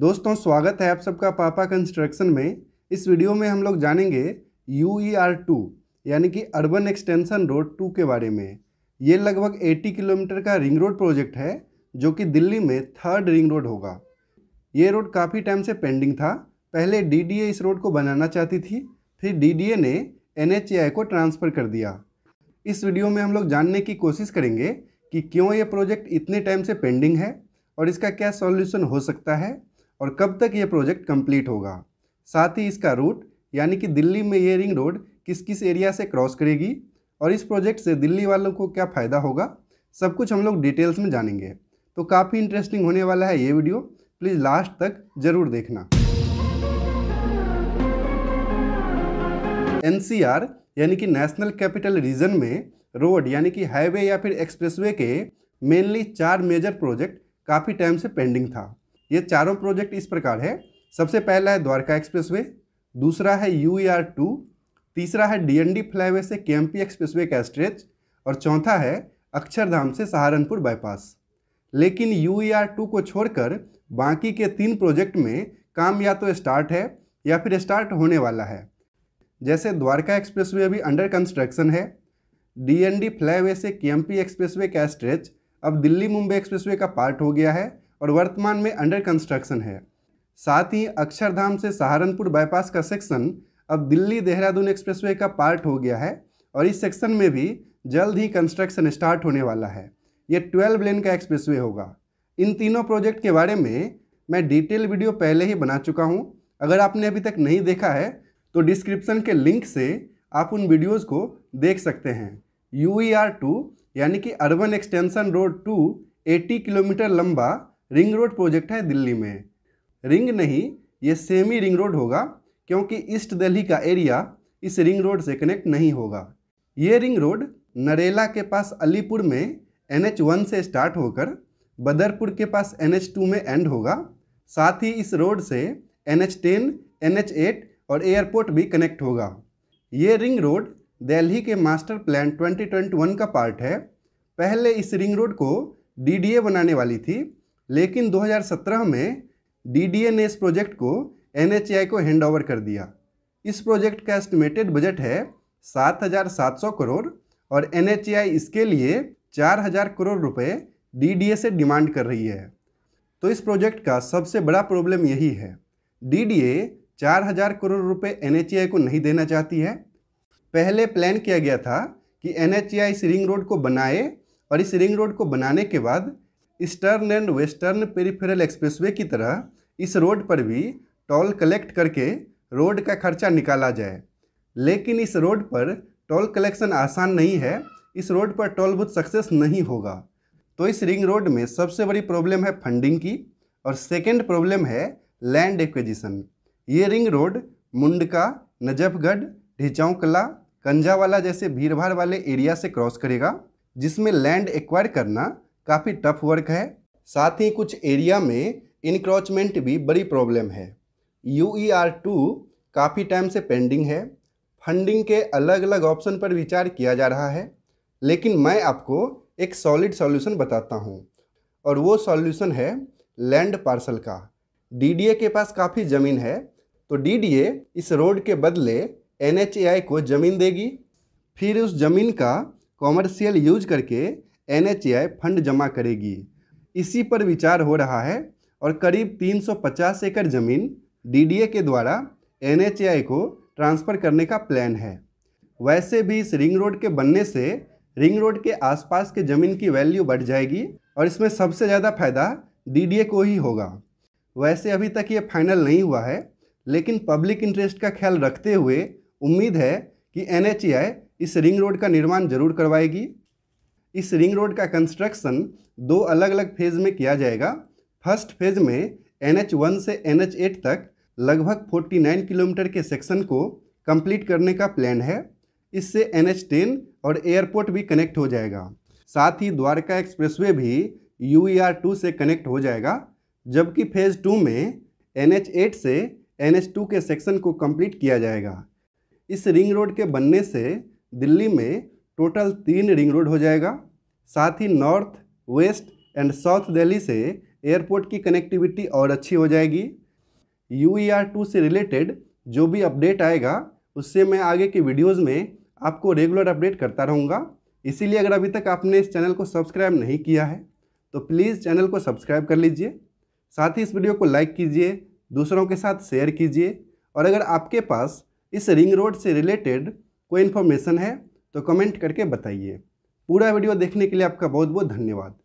दोस्तों स्वागत है आप सबका पापा कंस्ट्रक्शन में इस वीडियो में हम लोग जानेंगे यू ई आर टू यानी कि अर्बन एक्सटेंशन रोड टू के बारे में ये लगभग 80 किलोमीटर का रिंग रोड प्रोजेक्ट है जो कि दिल्ली में थर्ड रिंग रोड होगा ये रोड काफ़ी टाइम से पेंडिंग था पहले डी इस रोड को बनाना चाहती थी फिर डी ने एन को ट्रांसफ़र कर दिया इस वीडियो में हम लोग जानने की कोशिश करेंगे कि क्यों ये प्रोजेक्ट इतने टाइम से पेंडिंग है और इसका क्या सॉल्यूशन हो सकता है और कब तक ये प्रोजेक्ट कंप्लीट होगा साथ ही इसका रूट यानी कि दिल्ली में ये रिंग रोड किस किस एरिया से क्रॉस करेगी और इस प्रोजेक्ट से दिल्ली वालों को क्या फ़ायदा होगा सब कुछ हम लोग डिटेल्स में जानेंगे तो काफ़ी इंटरेस्टिंग होने वाला है ये वीडियो प्लीज़ लास्ट तक ज़रूर देखना एन यानी कि नेशनल कैपिटल रीजन में रोड यानी कि हाईवे या फिर एक्सप्रेसवे के मेनली चार मेजर प्रोजेक्ट काफ़ी टाइम से पेंडिंग था ये चारों प्रोजेक्ट इस प्रकार है सबसे पहला है द्वारका एक्सप्रेसवे दूसरा है यू आर टू तीसरा है डीएनडी फ्लाईवे से एक्सप्रेस एक्सप्रेसवे का स्ट्रेच और चौथा है अक्षरधाम से सहारनपुर बाईपास लेकिन यू आर टू को छोड़कर बाकी के तीन प्रोजेक्ट में काम या तो स्टार्ट है या फिर स्टार्ट होने वाला है जैसे द्वारका एक्सप्रेसवे अभी अंडर कंस्ट्रक्शन है डीएनडी फ्लाईवे से एक्सप्रेस एक्सप्रेसवे का स्ट्रेच अब दिल्ली मुंबई एक्सप्रेसवे का पार्ट हो गया है और वर्तमान में अंडर कंस्ट्रक्शन है साथ ही अक्षरधाम से सहारनपुर बाईपास का सेक्शन अब दिल्ली देहरादून एक्सप्रेसवे का पार्ट हो गया है और इस सेक्शन में भी जल्द ही कंस्ट्रक्शन स्टार्ट होने वाला है ये ट्वेल्व लेन का एक्सप्रेसवे होगा इन तीनों प्रोजेक्ट के बारे में मैं डिटेल वीडियो पहले ही बना चुका हूँ अगर आपने अभी तक नहीं देखा है तो डिस्क्रिप्सन के लिंक से आप उन वीडियोज़ को देख सकते हैं यू ई आर टू यानी कि urban extension road two 80 kilometre लंबा रिंग रोड प्रोजेक्ट है दिल्ली में रिंग नहीं ये सेमी रिंग रोड होगा क्योंकि ईस्ट दिल्ली का एरिया इस रिंग रोड से कनेक्ट नहीं होगा ये रिंग रोड नरेला के पास अलीपुर में एन एच वन से स्टार्ट होकर बदरपुर के पास एन एच टू में एंड होगा साथ ही इस रोड से N H ten N H eight और एयरपोर्ट भी कनेक्ट होगा ये रिंग रोड दिल्ली के मास्टर प्लान 2021 का पार्ट है पहले इस रिंग रोड को डीडीए बनाने वाली थी लेकिन 2017 में डी डी इस प्रोजेक्ट को एन एच आई को हैंड ओवर कर दिया इस प्रोजेक्ट का एस्टिमेटेड बजट है 7,700 करोड़ और एन एच आई इसके लिए 4,000 करोड़ रुपए डी डी ए से डिमांड कर रही है तो इस प्रोजेक्ट का सबसे बड़ा प्रॉब्लम यही है डी डी ए चार हज़ार करोड़ रुपये एन एच आई को नहीं देना चाहती है पहले प्लान किया गया था कि एन एच आई इस रिंग रोड को बनाए और इस रिंग रोड को बनाने के बाद eastern and western peripheral expressway की तरह इस रोड पर भी टोल कलेक्ट करके रोड का खर्चा निकाला जाए लेकिन इस रोड पर टोल कलेक्शन आसान नहीं है इस रोड पर टोल बूथ सक्सेस नहीं होगा तो इस रिंग रोड में सबसे बड़ी प्रॉब्लम है फंडिंग की और सेकेंड प्रॉब्लम है लैंड एक्विजिशन ये रिंग रोड मुंडका नजफगढ़ ढिचौकला कंजावाला जैसे भीड़ वाले एरिया से क्रॉस करेगा जिसमें लैंड एक्वायर करना काफ़ी टफ वर्क है साथ ही कुछ एरिया में इनक्रोचमेंट भी बड़ी प्रॉब्लम है यू ई आर टू काफ़ी टाइम से पेंडिंग है फंडिंग के अलग अलग ऑप्शन पर विचार किया जा रहा है लेकिन मैं आपको एक सॉलिड सॉल्यूशन बताता हूँ और वो सॉल्यूशन है लैंड पार्सल का डीडीए के पास काफ़ी ज़मीन है तो डीडीए इस रोड के बदले एनएचएआई को ज़मीन देगी फिर उस ज़मीन का कॉमर्शियल यूज करके एन फंड जमा करेगी इसी पर विचार हो रहा है और करीब 350 एकड़ ज़मीन डी के द्वारा एन को ट्रांसफ़र करने का प्लान है वैसे भी इस रिंग रोड के बनने से रिंग रोड के आसपास के ज़मीन की वैल्यू बढ़ जाएगी और इसमें सबसे ज़्यादा फ़ायदा डी को ही होगा वैसे अभी तक ये फाइनल नहीं हुआ है लेकिन पब्लिक इंटरेस्ट का ख्याल रखते हुए उम्मीद है कि एन इस रिंग रोड का निर्माण जरूर करवाएगी इस रिंग रोड का कंस्ट्रक्शन दो अलग अलग फेज में किया जाएगा फर्स्ट फेज में एन एच वन से एन एच एट तक लगभग 49 किलोमीटर के सेक्शन को कंप्लीट करने का प्लान है इससे एन एच टेन और एयरपोर्ट भी कनेक्ट हो जाएगा साथ ही द्वारका एक्सप्रेसवे भी यू ई आर टू से कनेक्ट हो जाएगा जबकि फेज़ टू में एन एच एट से एन एच टू के सेक्शन को कंप्लीट किया जाएगा इस रिंग रोड के बनने से दिल्ली में टोटल तीन रिंग रोड हो जाएगा साथ ही north west and south Delhi से एयरपोर्ट की कनेक्टिविटी और अच्छी हो जाएगी यू ई आर टू से रिलेटेड जो भी अपडेट आएगा उससे मैं आगे की वीडियोज़ में आपको रेगुलर अपडेट करता रहूँगा इसीलिए अगर अभी तक आपने इस चैनल को सब्सक्राइब नहीं किया है तो प्लीज़ चैनल को सब्सक्राइब कर लीजिए साथ ही इस वीडियो को लाइक कीजिए दूसरों के साथ शेयर कीजिए और अगर आपके पास इस रिंग रोड से रिलेटेड कोई इन्फॉर्मेशन है तो कमेंट करके बताइए पूरा वीडियो देखने के लिए आपका बहुत बहुत धन्यवाद